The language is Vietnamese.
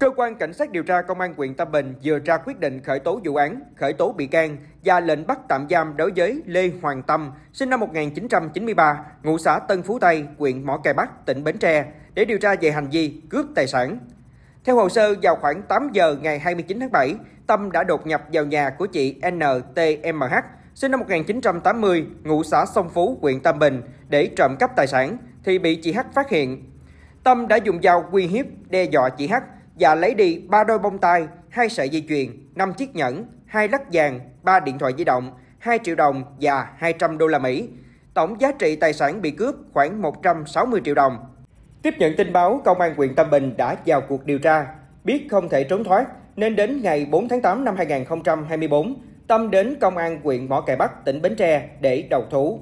Cơ quan Cảnh sát điều tra Công an huyện Tam Bình vừa ra quyết định khởi tố vụ án, khởi tố bị can và lệnh bắt tạm giam đối với Lê Hoàng Tâm, sinh năm 1993, ngụ xã Tân Phú Tây, huyện Mỏ Cày Bắc, tỉnh Bến Tre, để điều tra về hành vi cướp tài sản. Theo hồ sơ, vào khoảng 8 giờ ngày 29 tháng 7, Tâm đã đột nhập vào nhà của chị NTMH, sinh năm 1980, ngụ xã Sông Phú, huyện Tam Bình, để trộm cắp tài sản, thì bị chị H phát hiện. Tâm đã dùng dao uy hiếp, đe dọa chị H, và lấy đi ba đôi bông tai, hai sợi dây chuyền, 5 chiếc nhẫn, hai lắc vàng, 3 điện thoại di động, 2 triệu đồng và 200 đô la Mỹ. Tổng giá trị tài sản bị cướp khoảng 160 triệu đồng. Tiếp nhận tin báo, công an huyện Tam Bình đã vào cuộc điều tra. Biết không thể trốn thoát, nên đến ngày 4 tháng 8 năm 2024, Tâm đến công an huyện Mỏ Cày Bắc, tỉnh Bến Tre để đầu thú.